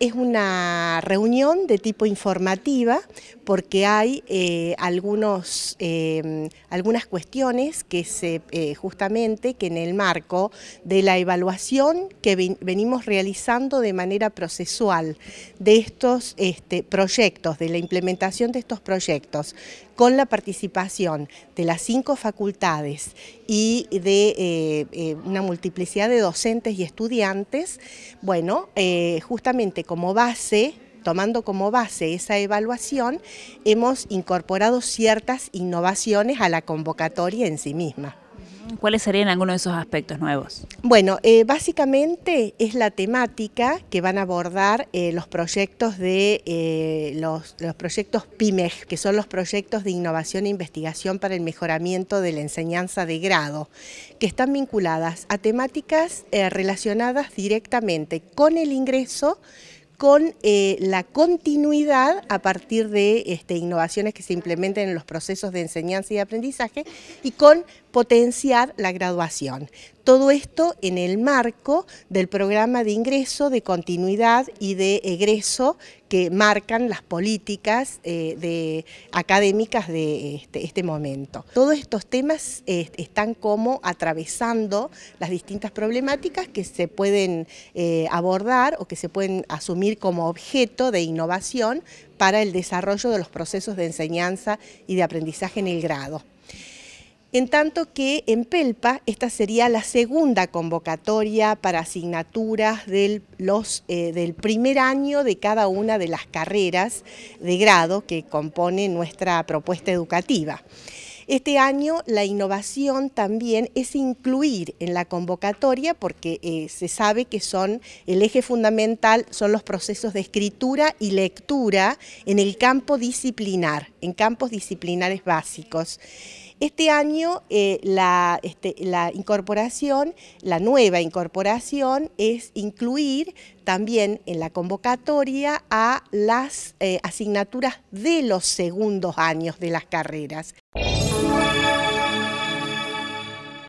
Es una reunión de tipo informativa porque hay eh, algunos, eh, algunas cuestiones que se, eh, justamente que en el marco de la evaluación que venimos realizando de manera procesual de estos este, proyectos, de la implementación de estos proyectos, con la participación de las cinco facultades y de una multiplicidad de docentes y estudiantes, bueno, justamente como base, tomando como base esa evaluación, hemos incorporado ciertas innovaciones a la convocatoria en sí misma. ¿Cuáles serían algunos de esos aspectos nuevos? Bueno, eh, básicamente es la temática que van a abordar eh, los proyectos de eh, los, proyectos PIMEG, que son los proyectos de innovación e investigación para el mejoramiento de la enseñanza de grado, que están vinculadas a temáticas relacionadas directamente con el ingreso con eh, la continuidad a partir de este, innovaciones que se implementen en los procesos de enseñanza y aprendizaje y con potenciar la graduación. Todo esto en el marco del programa de ingreso, de continuidad y de egreso que marcan las políticas eh, académicas de este, este, momento. Todos estos temas eh, están como atravesando las distintas problemáticas que se pueden eh, abordar o que se pueden asumir como objeto de innovación para el desarrollo de los procesos de enseñanza y de aprendizaje en el grado en tanto que en Pelpa esta sería la segunda convocatoria para asignaturas del, eh, del primer año de cada una de las carreras de grado que compone nuestra propuesta educativa. Este año la innovación también es incluir en la convocatoria, porque eh, se sabe que son el eje fundamental, son los procesos de escritura y lectura en el campo disciplinar, en campos disciplinares básicos. Este año eh, este, la, incorporación, la nueva incorporación es incluir también en la convocatoria a las eh, asignaturas de los segundos años de las carreras.